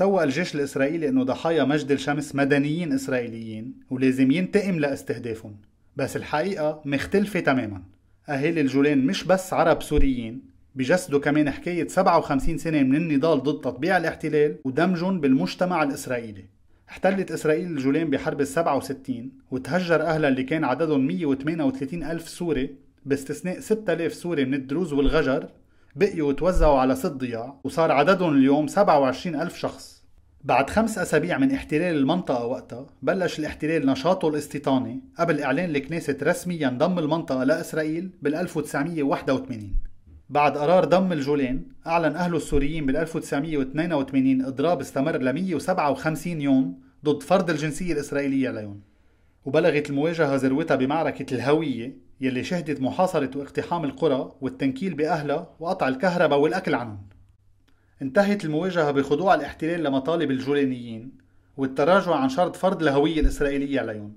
سوى الجيش الإسرائيلي أنه ضحايا مجد الشمس مدنيين إسرائيليين ولازم ينتقم لاستهدافهم بس الحقيقة مختلفة تماما أهالي الجولان مش بس عرب سوريين بجسدوا كمان حكاية 57 سنة من النضال ضد تطبيع الاحتلال ودمجهم بالمجتمع الإسرائيلي احتلت إسرائيل الجولان بحرب ال 67 وتهجر أهلها اللي كان عددهم 138 ألف سوري باستثناء 6000 سوري من الدروز والغجر بقيوا توزعوا على ست ضياع وصار عددهم اليوم 27 ألف شخص بعد خمس أسابيع من احتلال المنطقة وقتها بلش الاحتلال نشاطه الاستيطاني قبل إعلان الكنيسة رسميا ضم المنطقة لإسرائيل بال 1981 بعد قرار ضم الجولان أعلن أهله السوريين بال 1982 إضراب استمر ل 157 يوم ضد فرض الجنسية الإسرائيلية عليهم وبلغت المواجهة ذروتها بمعركة الهوية يلي شهدت محاصرة واقتحام القرى والتنكيل بأهلها وقطع الكهرباء والأكل عنهم انتهت المواجهة بخضوع الاحتلال لمطالب الجولانيين والتراجع عن شرط فرض الهوية الإسرائيلية عليهم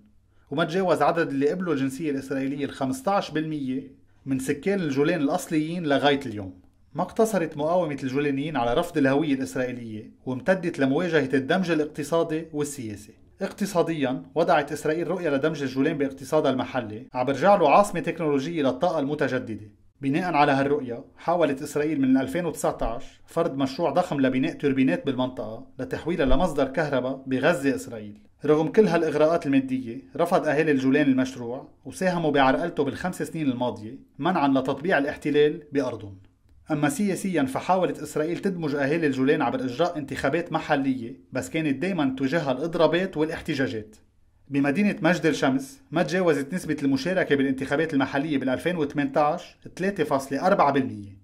وما تجاوز عدد اللي قبلوا الجنسية الإسرائيلية ال 15% من سكان الجولان الأصليين لغاية اليوم ما اقتصرت مقاومة الجولانيين على رفض الهوية الإسرائيلية وامتدت لمواجهة الدمج الاقتصادي والسياسي اقتصاديا وضعت إسرائيل رؤية لدمج الجولان باقتصادها المحلي عبر جعله عاصمة تكنولوجية للطاقة المتجددة بناء على هالرؤية حاولت إسرائيل من 2019 فرض مشروع ضخم لبناء توربينات بالمنطقة لتحويلها لمصدر كهرباء بغزة إسرائيل رغم كل هالإغراءات المادية رفض أهالي الجولان المشروع وساهموا بعرقلته بالخمس سنين الماضية منعا لتطبيع الاحتلال بأرضهم أما سياسيا فحاولت إسرائيل تدمج أهالي الجولان عبر إجراء انتخابات محلية بس كانت دايما تواجهها الإضرابات والاحتجاجات بمدينة مجد الشمس ما تجاوزت نسبة المشاركة بالانتخابات المحلية بال 2018 3.4%